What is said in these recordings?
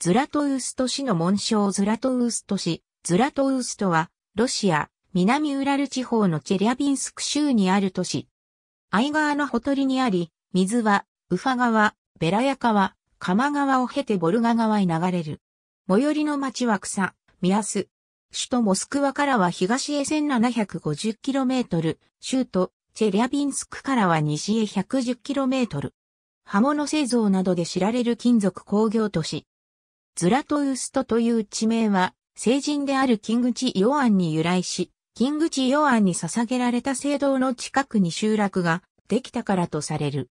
ズラトウースト市の紋章ズラトウースト市。ズラトウーストは、ロシア、南ウラル地方のチェリャビンスク州にある都市。アガ川のほとりにあり、水は、ウファ川、ベラヤ川、カマ川を経てボルガ川へ流れる。最寄りの町は草、ミアス。首都モスクワからは東へ 1750km、州都、チェリャビンスクからは西へ 110km。刃物製造などで知られる金属工業都市。ズラトウストという地名は、聖人であるキングチ・ヨアンに由来し、キングチ・ヨアンに捧げられた聖堂の近くに集落ができたからとされる。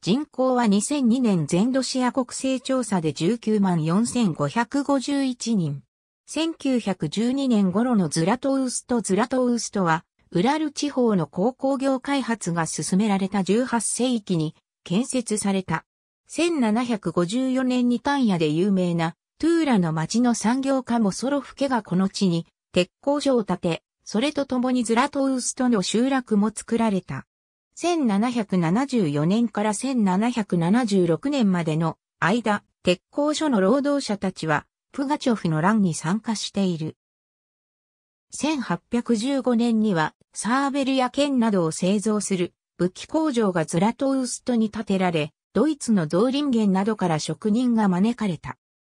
人口は2002年全ロシア国勢調査で19万4551人。1912年頃のズラトウスト・ズラトウストは、ウラル地方の鉱工業開発が進められた18世紀に建設された。1754年に単野で有名なトゥーラの町の産業家もソロフケがこの地に鉄工所を建て、それと共にズラトウーストの集落も作られた。1774年から1776年までの間、鉄工所の労働者たちは、プガチョフの乱に参加している。1815年には、サーベルや剣などを製造する武器工場がズラトウーストに建てられ、ドイツの造林源などから職人が招かれた。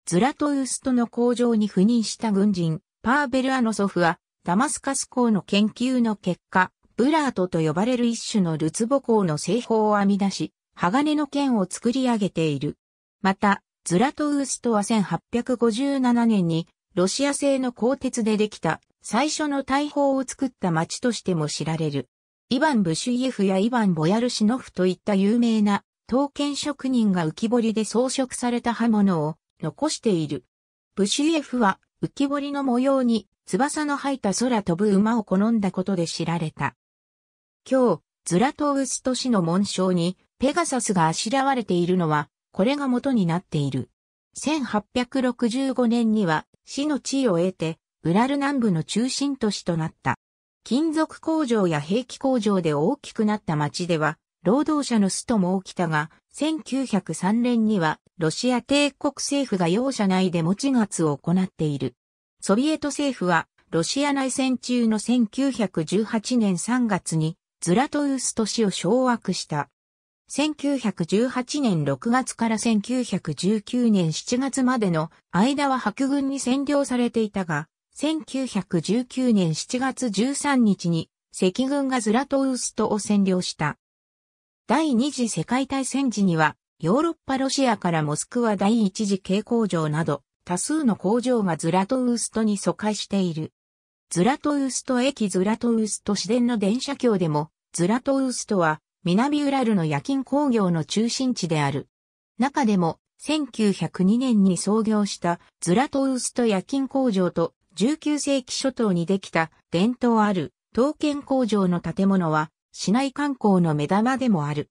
ズラトウストの工場に赴任した軍人、パーベル・アノソフは、ダマスカス港の研究の結果、ブラートと呼ばれる一種のルツボ鋼の製法を編み出し、鋼の剣を作り上げている。また、ズラトウストは1857年に、ロシア製の鋼鉄でできた最初の大砲を作った町としても知られる。イヴァン・ブシュイエフやイヴァン・ボヤルシノフといった有名な刀剣職人が浮き彫りで装飾された刃物を残している。ブシエフは浮き彫りの模様に翼の吐いた空飛ぶ馬を好んだことで知られた。今日、ズラトウスト市の紋章にペガサスがあしらわれているのは、これが元になっている。1865年には市の地位を得て、ウラル南部の中心都市となった。金属工場や兵器工場で大きくなった町では、労働者のストも起きたが、1903年にはロシア帝国政府が容赦ない持ち月を行っている。ソビエト政府はロシア内戦中の1918年3月にズラトウース都市を掌握した。1918年6月から1919年7月までの間は白軍に占領されていたが、1919年7月13日に赤軍がズラトウーストを占領した。第二次世界大戦時には、ヨーロッパロシアからモスクワ第一次軽工場など、多数の工場がズラトウーストに疎開している。ズラトウースト駅ズラトウースト市電の電車橋でも、ズラトウーストは南ウラルの夜勤工業の中心地である。中でも、1902年に創業したズラトウースト夜勤工場と19世紀初頭にできた伝統ある刀剣工場の建物は市内観光の目玉でもある。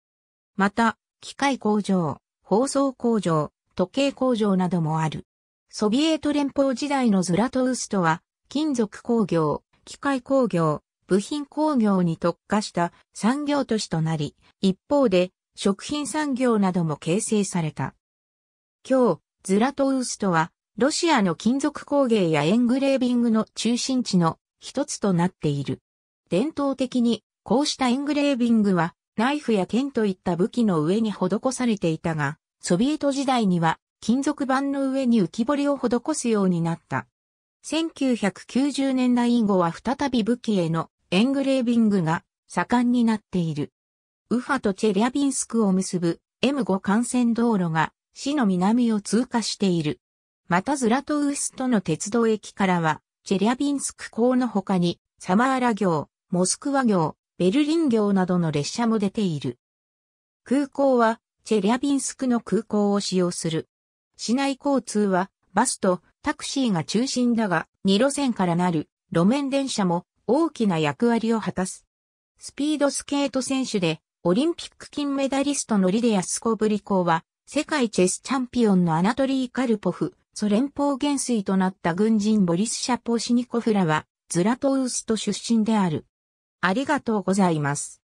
また、機械工場、包装工場、時計工場などもある。ソビエト連邦時代のズラトウーストは、金属工業、機械工業、部品工業に特化した産業都市となり、一方で食品産業なども形成された。今日、ズラトウーストは、ロシアの金属工芸やエングレービングの中心地の一つとなっている。伝統的にこうしたエングレービングは、ナイフや剣といった武器の上に施されていたが、ソビエト時代には、金属板の上に浮き彫りを施すようになった。1990年代以後は再び武器へのエングレービングが盛んになっている。ウファとチェリャビンスクを結ぶ M5 幹線道路が市の南を通過している。またズラトウストの鉄道駅からは、チェリャビンスク港の他に、サマーラ行、モスクワ行、ベルリン行などの列車も出ている。空港は、チェリャビンスクの空港を使用する。市内交通は、バスとタクシーが中心だが、2路線からなる路面電車も大きな役割を果たす。スピードスケート選手で、オリンピック金メダリストのリディア・スコブリコは、世界チェスチャンピオンのアナトリー・カルポフ、ソ連邦元帥となった軍人ボリス・シャポシニコフラは、ズラトウースト出身である。ありがとうございます。